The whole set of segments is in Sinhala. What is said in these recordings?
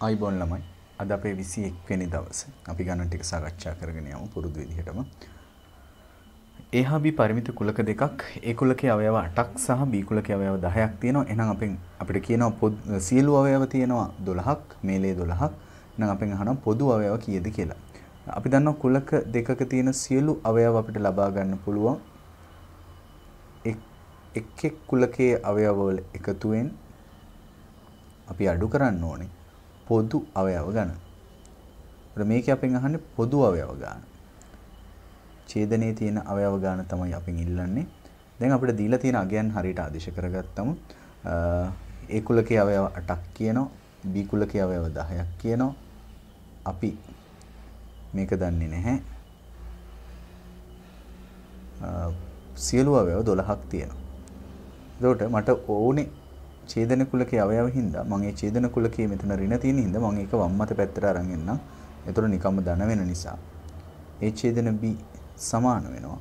අයිබෝන් ළමයි අද අපේ විසි එක්වෙනි දවස අපි ගණන් ටික සාකච්ඡා කරගෙන යමු පුරුදු විදිහටම ඒහාබි පරිමිත කුලක දෙකක් ඒකුලක අවයව අටක් සහ බීකුලක අවයව දහයක් තියෙනවා එනම් අපෙන් අපිට කියනවා පොද් සියලු අවයව තියෙනවා දොළහක් මේලේ දොළහක් නම් අපෙන් අහනම් පොදු අවයව කියද කියලා අපි දන්නවා කුලක දෙකක තියෙන සියලු අවයව අපිට ලබා ගන්න පුළුවන් එක් එක් කුලකයේ අවයවවල එකතුවෙන් අපි අඩු කරන්න ඕනේ පොදු අවයව ගණන. ඒතර මේකේ අපෙන් අහන්නේ පොදු අවයව ගණන. ඡේදනයේ තියෙන අවයව ගණන තමයි අපෙන් ඉල්ලන්නේ. දැන් අපිට දීලා තියෙන අගයන් හරියට ආදේශ කරගත්තම ඒ කුලකයේ අවයව 8ක් කියනවා, B කුලකයේ අවයව 10ක් කියනවා. අපි මේක දන්නේ නැහැ. සියලු අවයව 12ක් තියෙනවා. එතකොට මට ඕනේ ඡේදන කුලකයේ අවයව හින්දා මම ඒ ඡේදන කුලකයේ මෙතන ඍණ තියෙන හින්දා මම ඒක වම් මත පැත්තට අරන් එන්නම්. එතකොට නිකම්ම ධන වෙන නිසා ඒ ඡේදන b සමාන වෙනවා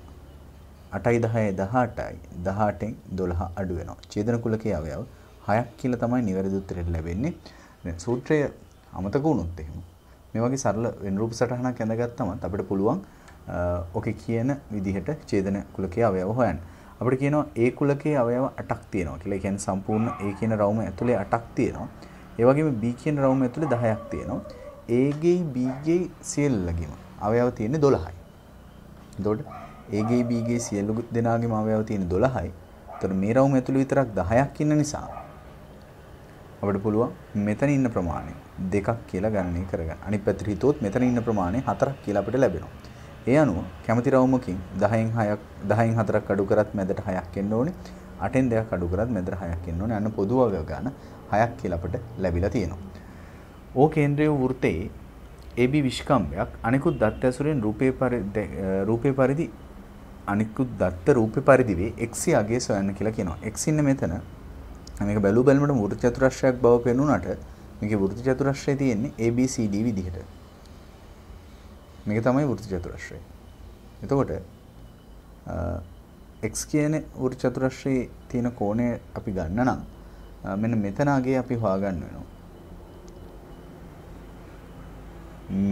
8යි 10යි 18යි 18ෙන් 12 අඩු වෙනවා. ඡේදන කුලකයේ අවයව 6ක් කියලා තමයි නිවැරදි උත්තරේ ලැබෙන්නේ. සූත්‍රය අමතක වුණොත් එහෙම මේ වගේ සරල වෙනරූප සටහනක් ඇඳගත්තම අපිට පුළුවන් ඔකේ කියන විදිහට ඡේදන කුලකයේ අවයව හොයන්න. අපිට කියනවා ඒ කුලකේ අවයව 8ක් තියෙනවා කියලා. ඒ කියන්නේ සම්පූර්ණ A කියන රවුම ඇතුලේ 8ක් තියෙනවා. ඒ වගේම B කියන රවුම ඇතුලේ 10ක් තියෙනවා. A ගෙයි B ගෙයි සියල්ලගෙම අවයව තියෙන්නේ 12යි. එතකොට A ගෙයි B ගෙයි සියලු දෙනාගේම අවයව තියෙන්නේ 12යි. එතකොට මේ රවුම ඇතුලේ විතරක් 10ක් ඉන්න නිසා අපිට පුළුවන් මෙතන ඉන්න ප්‍රමාණය දෙකක් කියලා ගණනය කරගන්න. අනිත් පැත්තට හිතුවොත් මෙතන ඉන්න ප්‍රමාණය හතරක් කියලා අපිට ලැබෙනවා. ඒ අනුව කැමති රවුමකින් 10න් 6ක් 10න් 4ක් අඩු කරත් මැදට 6ක් එන්න ඕනේ. 8න් 2ක් අඩු කරත් මැදට 6ක් එන්න ඕනේ. අන්න පොදු වර්ග ගන්න 6ක් කියලා අපිට ලැබිලා තියෙනවා. ඕ කේන්ද්‍රීය වෘතයේ AB විශ්කම්භයක් අනිකුත් දත්ත ඇසුරෙන් රූපේ පරිදි රූපේ පරිදි අනිකුත් දත්ත රූපේ පරිදි වේ x යගේ සොයන්න කියලා කියනවා. x ඉන්න මෙතන මේක බැලු බැලමට වෘත්ත චතුරස්‍රයක් බව පෙන්වුණාට මේකේ වෘත්ත චතුරස්‍රය තියෙන්නේ ABCD විදිහට. මේක තමයි වෘත්ත චතුරස්‍රය. එතකොට x කියන වෘත්ත චතුරස්‍රයේ තියෙන කෝණය අපි ගන්න නම් මෙන්න මෙතන අගේ අපි හොයාගන්න වෙනවා.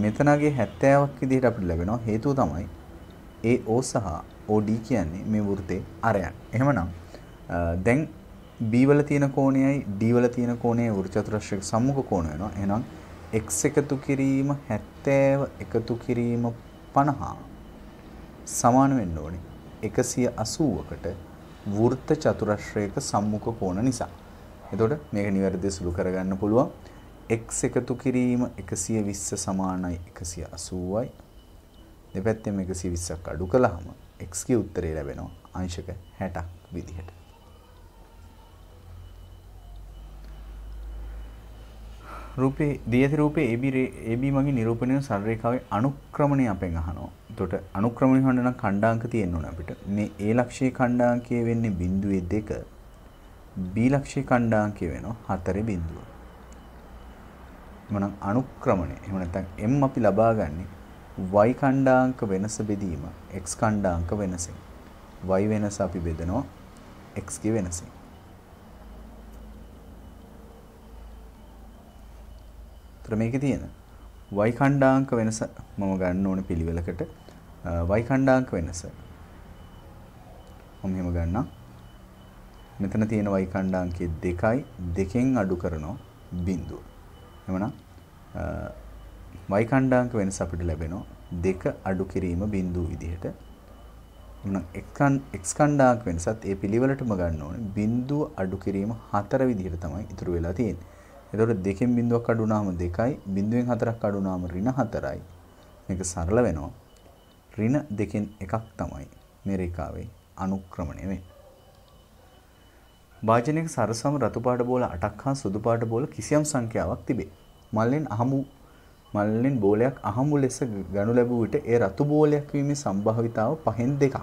මෙතන අගේ 70ක් විදිහට අපිට ලැබෙනවා හේතුව තමයි AO සහ OD කියන්නේ මේ වෘතේ අරයන්. එහෙමනම් දැන් B වල තියෙන කෝණයයි D වල තියෙන කෝණයේ වෘත්ත චතුරස්‍රයක සම්මුඛ කෝණ වෙනවා. එහෙනම් x එකතු කිරීම 70 එකතු කිරීම 50 සමාන වෙන්න ඕනේ 180කට වෘත්ත චතුරස්‍රයක සම්මුඛ කෝණ නිසා. එතකොට මේක නිවැරදිව සුළු කරගන්න පුළුවන්. x එකතු කිරීම 120 සමානයි 180යි. දෙපැත්තෙම 120ක් අඩු කළාම x ගේ උත්තරේ ලැබෙනවා අංශක 60ක් විදිහට. රූපේ දියති රූපේ AB AB මගේ නිරූපණය සරලරේඛාවේ අනුක්‍රමණය අපෙන් අහනවා. එතකොට අනුක්‍රමණය හොන්න නම් ඛණ්ඩාංක තියෙන්න ඕන අපිට. මේ A ලක්ෂයේ ඛණ්ඩාංකය වෙන්නේ 0.2. B ලක්ෂයේ ඛණ්ඩාංකය වෙනවා 4.0. එමනම් අනුක්‍රමණය. එහෙම නැත්නම් M අපි ලබා ගන්නේ y ඛණ්ඩාංක වෙනස බෙදීම x ඛණ්ඩාංක වෙනසෙන් y වෙනස අපි බෙදනවා x ගේ වෙනසෙන් තර මේක තියෙන වයි කණ්ඩාංක වෙනස මම ගන්න ඕන පිළිවෙලකට වයි කණ්ඩාංක වෙනස මම එහෙම ගන්නම් මෙතන තියෙන වයි කණ්ඩාංකයේ දෙකයි දෙකෙන් අඩු කරනවා බිඳුව එමනම් වයි කණ්ඩාංක වෙනස අපිට ලැබෙනවා දෙක අඩු කිරීම බිඳුව විදිහට එක්ස් කණ්ඩාංක වෙනසත් ඒ පිළිවෙලටම ගන්න ඕනේ බිඳුව අඩු කිරීම හතර විදිහට තමයි ඉතුරු වෙලා තියෙන්නේ එතකොට දෙකෙන් බිඳුවක් අඩු වුණාම දෙකයි බිඳුවෙන් හතරක් අඩු වුණාම ඍණ හතරයි. මේක සරල වෙනවා. ඍණ දෙකෙන් එකක් තමයි මේ රේඛාවේ අනුක්‍රමණය වෙන්නේ. භාජනයක සරසම රතු පාට බෝල 8ක් හා සුදු පාට බෝල කිසියම් සංඛ්‍යාවක් තිබේ. මල්ලෙන් අහමු මල්ලෙන් බෝලයක් අහමු ලෙස ගනු ලැබුව විට ඒ රතු බෝලයක් වීමේ සම්භාවිතාව පහෙන් දෙකක්.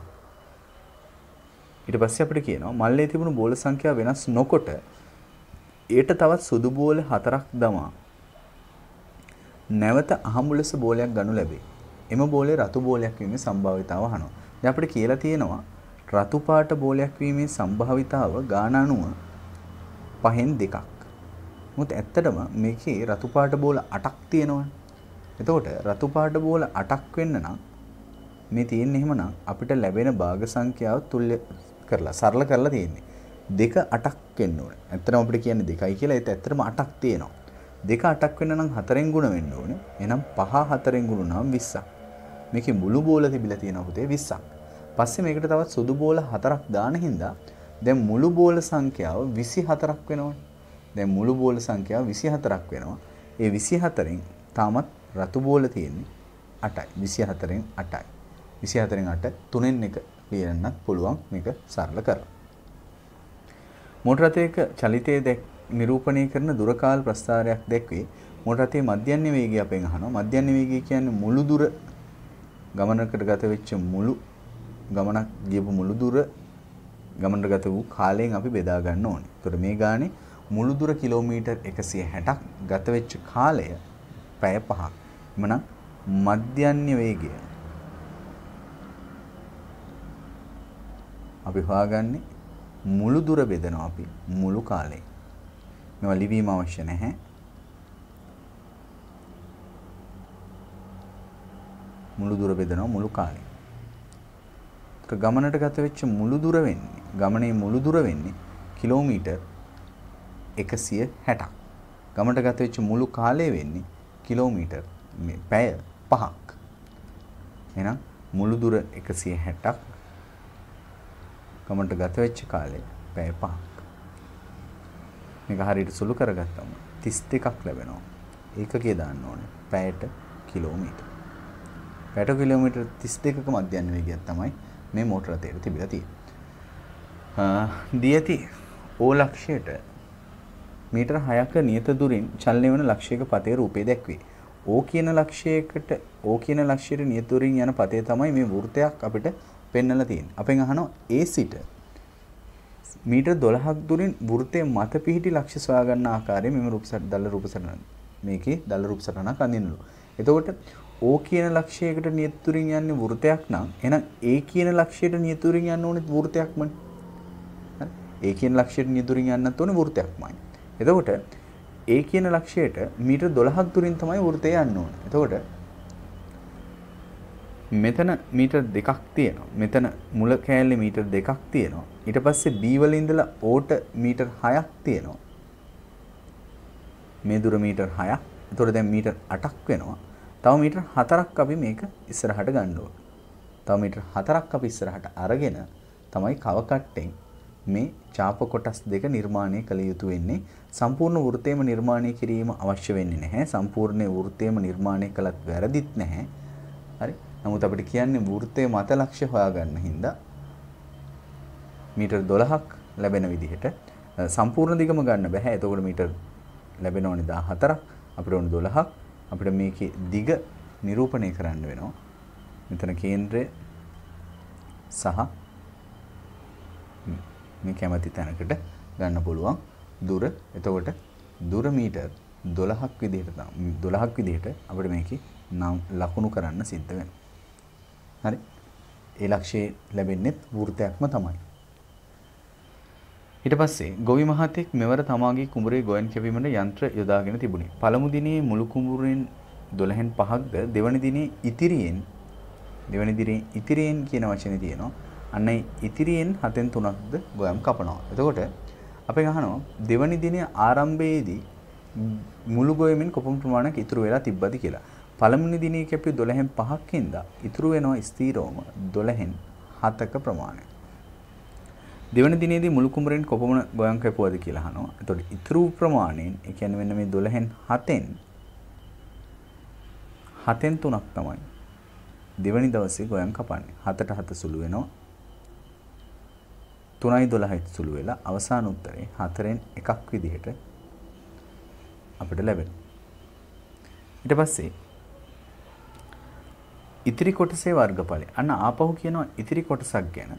ඊට පස්සේ අපිට කියනවා මල්ලේ තිබුණු බෝල සංඛ්‍යාව වෙනස් නොකොට එයට තවත් සුදු බෝල හතරක් දමා නැවත අහඹු ලෙස බෝලයක් ගනු ලැබේ. එම බෝලේ රතු බෝලයක් වීමේ සම්භාවිතාව අහනවා. දැන් අපිට කියලා තියෙනවා රතු පාට බෝලයක් වීමේ සම්භාවිතාව ගාන 90 පහෙන් දෙකක්. මොකද ඇත්තටම මේකේ රතු පාට බෝල 8ක් තියෙනවනේ. එතකොට රතු පාට බෝල 8ක් වෙන්න නම් මේ තියෙන්නේ එහෙමනම් අපිට ලැබෙන භාග සංඛ්‍යාව තුල්‍ය කරලා සරල කරලා තියෙන්නේ. දෙක අටක් වෙන්න ඕනේ. ඇත්තටම අපිට කියන්නේ දෙකයි කියලා ඒත් ඇත්තටම අටක් තියෙනවා. දෙක අටක් වෙන්න නම් හතරෙන් ගුණ වෙන්න ඕනේ. එහෙනම් පහ හතරෙන් ගුණ නම් 20ක්. මේකේ මුළු බෝල තිබිලා තියෙන පුතේ 20ක්. පස්සේ මේකට තවත් සුදු බෝල හතරක් දාන හින්දා දැන් මුළු බෝල සංඛ්‍යාව 24ක් වෙනවනේ. දැන් මුළු බෝල සංඛ්‍යාව 24ක් වෙනවා. ඒ 24න් තාමත් රතු බෝල තියෙන්නේ 8යි. 24න් 8යි. 24න් 8 3න් 1 ලියන්නත් පුළුවන් මේක සරල කරලා. මොටරතයක චලිතය නිරූපණය කරන දුරකාල් ප්‍රස්ථාරයක් දැක්වේ මොටරතේ මධ්‍යන්‍ය වේගය අපෙන් අහනවා මධ්‍යන්‍ය වේගය කියන්නේ මුළු දුර ගමනකට ගත වෙච්ච මුළු ගමනක් ගියපු මුළු දුර ගමනට ගත වූ කාලයෙන් අපි බෙදා ගන්න ඕනේ. ඒතර මේ ගානේ මුළු දුර කිලෝමීටර් 160ක් ගත වෙච්ච කාලය පැය 5ක්. එමනම් මධ්‍යන්‍ය වේගය අපි හොයාගන්නේ මුළු දුර බෙදනවා අපි මුළු කාලේ. මේවා ලිවීම අවශ්‍ය නැහැ. මුළු දුර බෙදනවා මුළු කාලේ. ඒක ගමනට ගත වෙච්ච මුළු දුර වෙන්නේ. ගමනේ මුළු දුර වෙන්නේ කිලෝමීටර් 160ක්. ගමනට ගත වෙච්ච මුළු කාලය වෙන්නේ කිලෝමීටර් මේ පැය 5ක්. එහෙනම් මුළු දුර 160ක් ගමන්ට ගත වෙච්ච කාලය පැය පහක්. මේක හරියට සුළු කරගත්තම 32ක් ලැබෙනවා. ඒකකයේ දාන්න ඕනේ පැයට කිලෝමීටර්. පැයට කිලෝමීටර් 32ක මධ්‍යන වේගයක් තමයි මේ මෝටර රථයේ තිබිලා තියෙන්නේ. දියති O ලක්ෂයට මීටර 6ක නියත දුරින් චලනය වන ලක්ෂයක පතේ රූපේ දැක්වේ. O කියන ලක්ෂයකට O කියන ලක්ෂයට නියත දුරින් යන පතේ තමයි මේ වෘත්තයක් අපිට පෙන්වලා තියෙන්නේ. අපෙන් අහනවා ඒ සිට මීටර් 12ක් දුරින් වෘත්තයේ මත පිහිටි ලක්ෂ්‍ය සොයා ගන්න ආකාරයේ මෙම රූපසට දල රූපසටන මේකේ දල රූපසටනක් අඳින්නලු. එතකොට ඕ කියන ලක්ෂයකට නියතුරින් යන්නේ වෘතයක් නම් එහෙනම් ඒ කියන ලක්ෂයට නියතුරින් යන්න ඕනේ වෘතයක්මනේ. හරි. ඒ කියන ලක්ෂයට නියතුරින් යන්නත් ඕනේ වෘතයක්මයි. එතකොට ඒ කියන ලක්ෂයට මීටර් 12ක් දුරින් තමයි වෘතය යන්න ඕනේ. එතකොට මෙතන මීටර් දෙකක් තියෙනවා. මෙතන මුල කෑල්ලේ මීටර් දෙකක් තියෙනවා. ඊට පස්සේ B වල ඉඳලා ඕට මීටර් 6ක් තියෙනවා. මේ දුර මීටර් 6ක්. එතකොට දැන් මීටර් 8ක් වෙනවා. තව මීටර් 4ක් අපි මේක ඉස්සරහට ගන්න ඕන. තව මීටර් 4ක් අපි ඉස්සරහට අරගෙන තමයි කව කට්ටෙන් මේ චාප කොටස් දෙක නිර්මාණය කළ යුතු වෙන්නේ. සම්පූර්ණ වෘත්තයම නිර්මාණය කිරීම අවශ්‍ය වෙන්නේ නැහැ. සම්පූර්ණ වෘත්තයම නිර්මාණය කළත් වැරදිත් නැහැ. හරි. නමුත් අපිට කියන්නේ වෘත්තයේ මත ලක්ෂ්‍ය හොයාගන්න හින්දා මීටර් 12ක් ලැබෙන විදිහට සම්පූර්ණ දිගම ගන්න බෑ. එතකොට මීටර් ලැබෙනවනේ 14ක් අපිට ඕන 12ක් අපිට මේකේ දිග නිරූපණය කරන්න වෙනවා. මෙතන කේන්ද්‍රය සහ මේ කැමති තැනකට ගන්න පුළුවන් දුර. එතකොට දුර මීටර් 12ක් විදිහට 12ක් විදිහට අපිට මේකේ ලකුණු කරන්න සිද්ධ වෙනවා. හරි. ඒ ලක්ෂයේ ලැබෙන්නේත් වෘතයක්ම තමයි. ඊට පස්සේ ගොවි මහතෙක් මෙවර තමාගේ කුඹුරේ ගොයන් කැවීමට යන්ත්‍ර යොදාගෙන තිබුණේ. පළමු දිනේ මුළු කුඹුරෙන් 12න් 5ක්ද දෙවනි දිනේ ඉතිරියෙන් දෙවනි දිනේ ඉතිරියෙන් කියන වචනේ තියෙනවා. අන්න ඉතිරියෙන් 7න් 3ක්ද ගොයම් කපනවා. එතකොට අපි අහනවා දෙවනි දිනේ ආරම්භයේදී මුළු ගොයමින් කොපම ප්‍රමාණයක් ඉතුරු වෙලා තිබ්බද කියලා. පළමුනි දිනේ කැපිය 12න් 5ක් හින්දා ඉතුරු වෙනවා ස්ථීරවම 12න් 7ක ප්‍රමාණය. දෙවන දිනේදී මුළු කුඹරෙන් කොපමණ ගොයම් කැපුවද කියලා අහනවා. එතකොට ඉතුරු ප්‍රමාණයෙන් ඒ කියන්නේ මෙන්න මේ 12න් 7න් 7න් 3ක් තමයි දෙවනි දවසේ ගොයම් කපන්නේ. 7ට 7 සුළු වෙනවා. 3යි 12යි සුළු වෙලා අවසාන උත්තරේ 4න් එකක් විදිහට අපිට ලැබෙනවා. ඊට පස්සේ ඉතිරි කොටසේ වර්ගඵලය. අන්න ආපහු කියනවා ඉතිරි කොටසක් ගැන.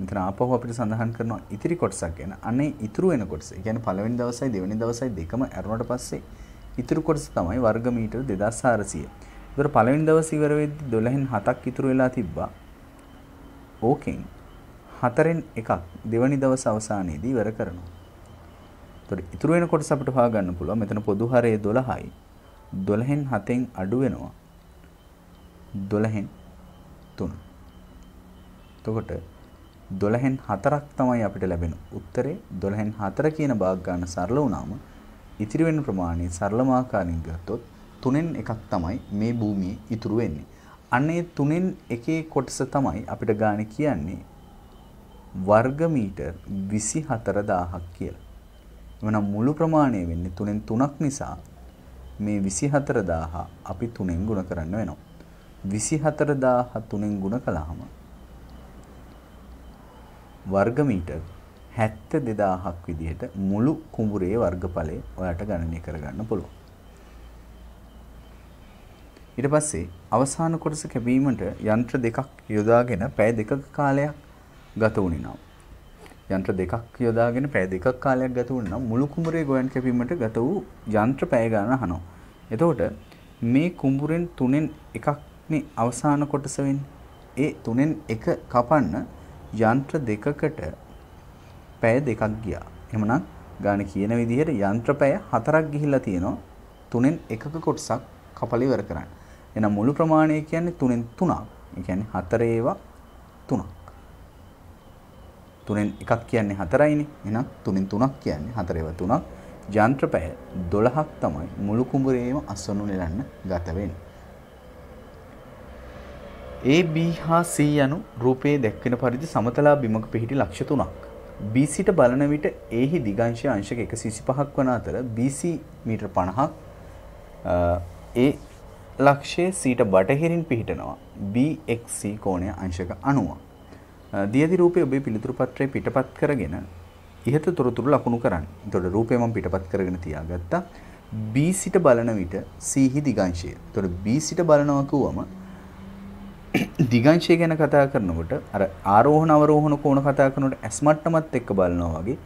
මෙතන ආපහු අපිට සඳහන් කරනවා ඉතිරි කොටසක් ගැන. අනේ ඉතුරු වෙන කොටස. ඒ කියන්නේ පළවෙනි දවසයි දෙවෙනි දවසයි දෙකම ඇරුණට පස්සේ ඉතුරු කොටස තමයි වර්ග මීටර 2400. ඒතර පළවෙනි දවස් ඉවර වෙද්දී 12න් 7ක් ඉතුරු වෙලා තිබ්බා. ඕකෙන් හතරෙන් එකක් දෙවැනි දවස් අවසානයේදී ඉවර කරනවා. එතකොට ඉතුරු වෙන කොටස අපිට හොයා ගන්න පුළුවන්. මෙතන පොදු හරය 12යි. 12න් 7ෙන් අඩු වෙනවා. 12න් 3. එතකොට 12න් 4ක් තමයි අපිට ලැබෙන උත්තරේ 12න් 4 කියන භාග ගන්න සරල වුණාම ඉතිරි වෙන ප්‍රමාණය සරලම ආකාරයෙන් ගත්තොත් 3න් එකක් තමයි මේ භූමියේ ඉතුරු වෙන්නේ. අන්න ඒ 3න් එකේ කොටස තමයි අපිට ගාණ කියන්නේ වර්ග මීටර් 24000ක් කියලා. එවනම් මුළු ප්‍රමාණය වෙන්නේ 3න් 3ක් නිසා මේ 24000 අපි 3න් ගුණ කරන්න වෙනවා. 243න් ගුණ කළාම වර්ග මීටර් 72000ක් විදිහට මුළු කුඹුරේ වර්ගඵලය ඔයාට ගණනය කරගන්න පුළුවන්. ඊට පස්සේ අවසාන කොටස කැපීමට යන්ත්‍ර දෙකක් යොදාගෙන පැය දෙකක කාලයක් ගත වුණේ නම් යන්ත්‍ර දෙකක් යොදාගෙන පැය දෙකක කාලයක් ගත වුණා නම් මුළු කුඹුරේ ගොයන් කැපීමට ගත වූ යන්ත්‍ර පැය ගණන අහනවා. එතකොට මේ කුඹුරෙන් තුනෙන් එකක් මේ අවසාන කොටස ඒ තුනෙන් එක කපන්න යන්ත්‍ර දෙකකට පැය දෙකක් ගියා. එහෙමනම් ගාන කියන විදිහට යන්ත්‍ර පැය හතරක් ගිහිල්ලා තියෙනවා. තුනෙන් එකක කොටසක් කපලා ඉවර කරන්න. එහෙනම් මුළු ප්‍රමාණය කියන්නේ තුනෙන් තුනක්. ඒ කියන්නේ හතරේ ඒවා තුනක්. තුනෙන් එකක් කියන්නේ හතරයිනේ. එහෙනම් තුනෙන් තුනක් කියන්නේ හතරේව තුනක්. යන්ත්‍ර පැය 12ක් තමයි මුළු කුඹරේම අස්වනු නෙලන්න ගත වෙන්නේ. ඒ B හා C යනු රූපයේ දැක්වෙන පරිදි සමතලා බිමක පිහිටි ලක්ෂ තුනක්. B සිට බලන විට එහි දිගංශය අංශක 125ක් වන අතර BC මීටර 50ක් ඒ ලක්ෂයේ සීට බටහිරින් පිහිටනවා BXC කෝණය අංශක 90. දියදි රූපය ඔබේ පිළිතුරු පත්‍රයේ පිටපත් කරගෙන ඉහත තොරතුරු ලකුණු කරන්න. එතකොට රූපය මම පිටපත් කරගෙන තියාගත්තා. B සිට බලන විට C හි දිගංශය. එතකොට B සිට බලනවා කිව්වම දිගංශය ගැන කතා කරනකොට අර ආරෝහණ අවරෝහණ කෝණ කතා කරනකොට ඇස්මට්ටමත් එක්ක බලනවා වගේ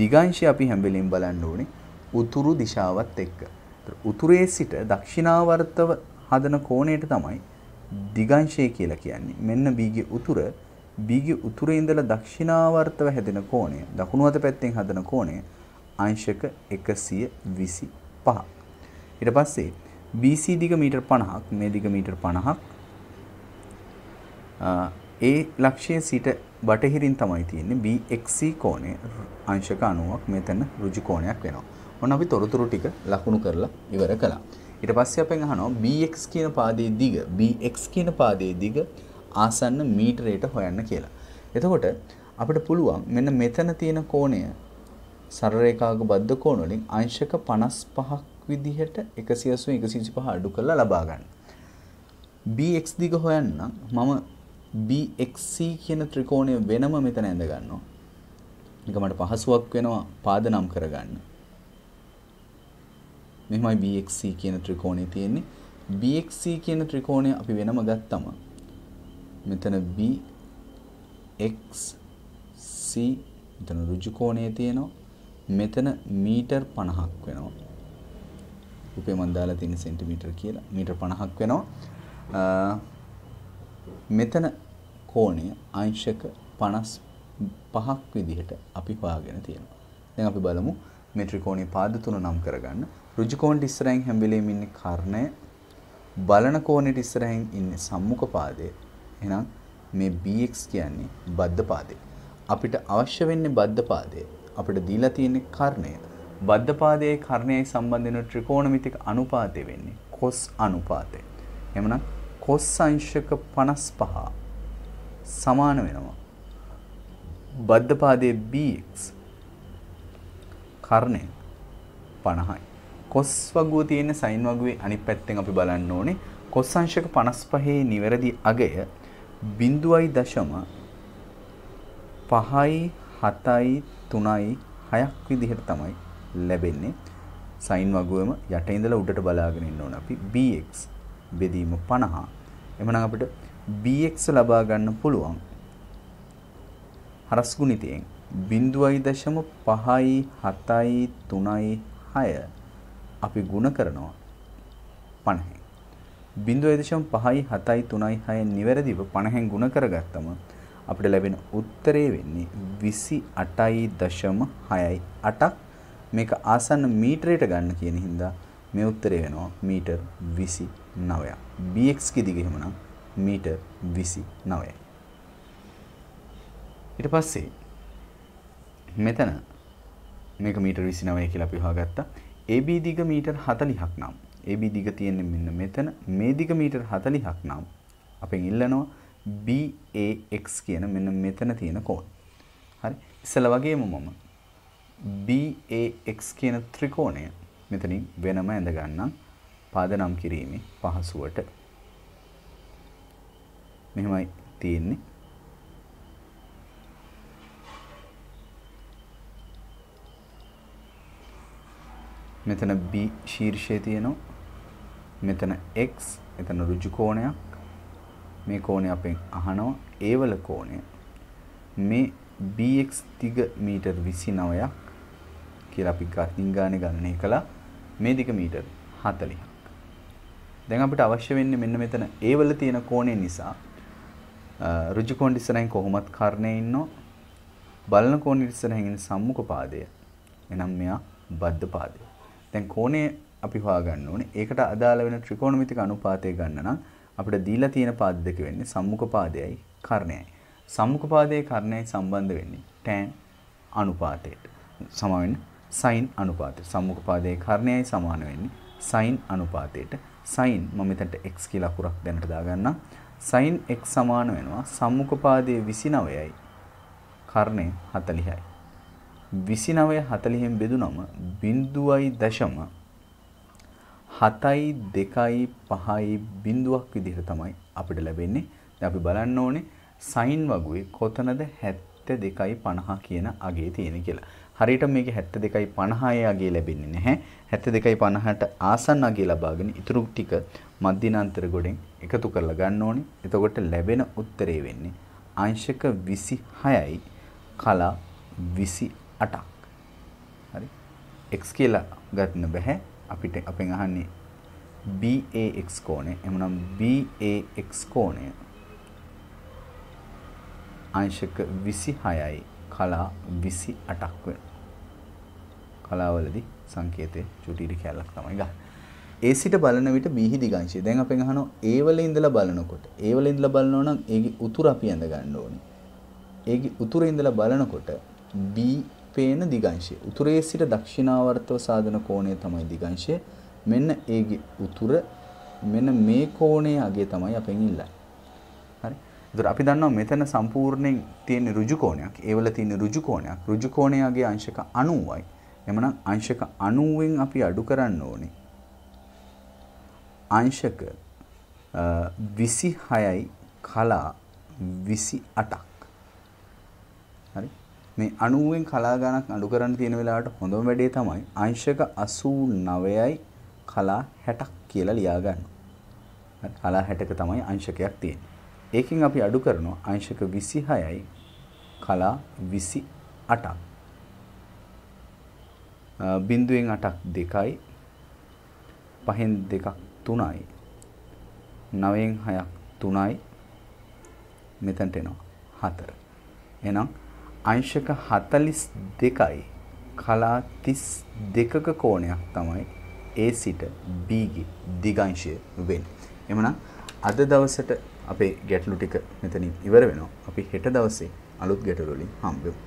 දිගංශය අපි හැම වෙලෙම බලන්න ඕනේ උතුරු දිශාවත් එක්ක. උතුරේ සිට දක්ෂිනාවර්තව හදන කෝණයට තමයි දිගංශය කියලා කියන්නේ. මෙන්න බීගේ උතුර බීගේ උතුරේ ඉඳලා දක්ෂිනාවර්තව හැදෙන කෝණය, දකුණු අත පැත්තෙන් හදන කෝණය අංශක 125. ඊට පස්සේ BC දිග මීටර් 50ක්, මේ දිග මීටර් 50ක් ඒ ලක්ෂයේ සිට බටහිරින් තමයි තියෙන්නේ BXC කෝණය අංශක 90ක් මෙතන ඍජු කෝණයක් වෙනවා. ඔන්න අපි තොරතුරු ටික ලකුණු කරලා ඉවර කළා. ඊට පස්සේ අපෙන් අහනවා BX කියන පාදයේ දිග BX කියන පාදයේ දිග ආසන්න මීටරයට හොයන්න කියලා. එතකොට අපිට පුළුවන් මෙන්න මෙතන තියෙන කෝණය සරල රේඛාවක බද්ධ කෝණ වලින් අංශක 55ක් විදිහට 180 125 අඩු කරලා ලබා ගන්න. BX දිග හොයන්න මම BXC කියන ත්‍රිකෝණය වෙනම මෙතන ඇඳ ගන්නවා. ඒක මට පහසුවක් වෙනවා පාදනම් කරගන්න. මෙහෙමයි BXC කියන ත්‍රිකෝණය තියෙන්නේ. BXC කියන ත්‍රිකෝණය අපි වෙනම ගත්තම මෙතන B x c මෙතන ඍජු කෝණය තියෙනවා. මෙතන මීටර් 50ක් වෙනවා. රුපියල් මන් දාලා තියෙන සෙන්ටිමීටර කියලා මීටර් 50ක් වෙනවා. මෙතන කෝණය අංශක 55ක් විදිහට අපි හොයාගෙන තියෙනවා. දැන් අපි බලමු මේ ත්‍රිකෝණයේ පාද තුන නම් කරගන්න. ඍජු කෝණයට ඉස්සරහින් හැම වෙලෙම ඉන්නේ කර්ණය. බලන කෝණයට ඉස්සරහින් ඉන්නේ සම්මුඛ පාදය. එහෙනම් මේ bx කියන්නේ බද්ධ පාදය. අපිට අවශ්‍ය වෙන්නේ බද්ධ පාදය. අපිට දීලා තියෙන්නේ කර්ණය. බද්ධ පාදයේ කර්ණයයි සම්බන්ධ වෙන ත්‍රිකෝණමිතික අනුපාතය වෙන්නේ cos අනුපාතය. එහෙනම් කොස් අංශක 55 සමාන වෙනවා බද්ධපාදයේ bx කර්ණය 50යි කොස් වගුව තියෙන සයින් වගුවේ අනිත් පැත්තෙන් අපි බලන්න ඕනේ කොස් අංශක 55 නිවැරදි අගය 0.5යි 7යි 3යි 6ක් විදිහට තමයි ලැබෙන්නේ සයින් වගුවම යට ඉඳලා උඩට බලාගෙන ඉන්න ඕන අපි bx බෙදීම 50 එමනම් අපිට bx ලබා ගන්න පුළුවන්. හරස් ගුණිතයෙන් 0.5යි 7යි 3යි 6 අපි ಗುಣ කරනවා 50. 0.5යි 7යි 3යි 6 නිවැරදිව 50න් ಗುಣ කරගත්තම අපිට ලැබෙන උත්තරේ වෙන්නේ 28.6යි 8ක් මේක ආසන්න මීටරයට ගන්න කියන හින්දා 0.5 මේ උත්තරේ වෙනවා මීටර් 29ක්. bx කිදි ගෙහෙමනම් මීටර් 29යි. ඊට පස්සේ මෙතන මේක මීටර් 29 කියලා අපි හොයාගත්තා. AB දිග මීටර් 40ක් නම් AB දිග තියෙන්නේ මෙන්න මෙතන. මේ දිග මීටර් 40ක් නම් අපෙන් ඉල්ලනවා BAX කියන මෙන්න මෙතන තියෙන කෝණ. හරි. ඉස්සලා වගේම මම BAX කියන ත්‍රිකෝණය මෙතනින් වෙනම ඇඳ ගන්නම් පාදනම් කිරීමේ පහසුවට මෙහෙමයි තියෙන්නේ මෙතන B ශීර්ෂය තියෙනවා මෙතන X එතන ඍජු කෝණයක් මේ කෝණය අපෙන් අහනවා ඒවල කෝණය මේ BX දිග මීටර් 29ක් කියලා අපි ඉංගානේ ගණනය කළා. මේ දිග මීටර 40ක්. දැන් අපිට අවශ්‍ය වෙන්නේ මෙන්න මෙතන A වල තියෙන කෝණය නිසා ඍජු කෝණ ඉස්සරහින් කොහොමත් කර්ණය ඉන්නෝ බලන කෝණ ඉස්සරහින් ඉන්න සම්මුඛ පාදය. එනම් මෙයා බද්ධ පාදය. දැන් කෝණය අපි හොයාගන්න ඕනේ. ඒකට අදාළ වෙන ත්‍රිකෝණමිතික අනුපාතය ගන්න නම් අපිට දීලා තියෙන පාද දෙක වෙන්නේ සම්මුඛ පාදයයි කර්ණයයි. සම්මුඛ පාදයේ කර්ණයයි සම්බන්ධ වෙන්නේ tan අනුපාතයට. සමාවෙන්න සයින් අනුපාතයට. සම්මුඛපාදයේ කර්ණයයි සමාන වෙන්නේ සයින් අනුපාතයට. සයින් මම මෙතනට x කියලා අකුරක් දැනට දාගන්නම්. සයින් x සමාන වෙනවා සම්මුඛපාදයේ 29යි කර්ණය 40යි. 29 40ෙන් බෙදුනම 0.7යි 2.5ක් විදිහට තමයි අපිට ලැබෙන්නේ. දැන් අපි බලන්න ඕනේ සයින් වගුවේ කොතනද 72.50 කියන අගේ තියෙන කියලා. හරියට මේක 72.50 යගේ ලැබෙන්නේ නැහැ. 72.50ට ආසන්න අගේ ලබාගෙන ඉතුරු ටික මධ්‍යනාන්තර ගොඩෙන් එකතු කරලා ගන්න ඕනේ. එතකොට ලැබෙන උත්තරේ වෙන්නේ අංශක 26යි කලා 28ක්. හරි. x කියලා ගන්න බෑ. අපිට අපෙන් අහන්නේ BAX කෝණය. එමුනම් BAX කෝණය අංශක 26යි කලා 28ක් වෙනවා. කලාවලදී සංකේතේ චුටිරි කැලක් තමයි ගන්න. ඒ සිට බලන විට බීහිදි ගංශය. දැන් අපෙන් අහනවා ඒ වල ඉඳලා බලනකොට. ඒ වල ඉඳලා බලනෝ නම් ඒකේ උතුර අපි ඇඳ ගන්න ඕනේ. ඒකේ උතුරේ ඉඳලා බලනකොට B පේන දිගංශය. උතුරේ සිට දක්ෂිණාවර්තව සාධන කෝණය තමයි දිගංශය. මෙන්න ඒගේ උතුර මෙන්න මේ කෝණයේ අගේ තමයි අපෙන් ඉල්ලන්නේ. හරි. ඒතර අපි දන්නවා මෙතන සම්පූර්ණයෙන් තියෙන ඍජු කෝණයක්. ඒ වල තියෙන ඍජු කෝණයක්. ඍජු කෝණයගේ අංශක 90යි. එමනම් අංශක 90ෙන් අපි අඩු කරන්න ඕනේ. අංශක 26යි කලා 28ක්. හරි. මේ 90ෙන් කලා ගණක් අඩු කරන්න තියෙන වෙලාවට හොඳම වැඩේ තමයි අංශක 89යි කලා 60ක් කියලා ලියා ගන්න. කලා 60ක තමයි අංශකයක් තියෙන්නේ. ඒකෙන් අපි අඩු කරනවා අංශක 26යි කලා 28ක්. බින්දුවෙන් 8ක් 2යි පහෙන් 2ක් 3යි 9න් 6ක් 3යි මෙතනට එනවා 4 එහෙනම් අංශක 42යි කලා 32ක කෝණයක් තමයි A සිට B ගේ දිගංශය වෙන්නේ එමනම් අද දවසට අපේ ගැටලු ටික මෙතනින් ඉවර වෙනවා අපි හෙට දවසේ අලුත් ගැටලු වලින් හම්බෙමු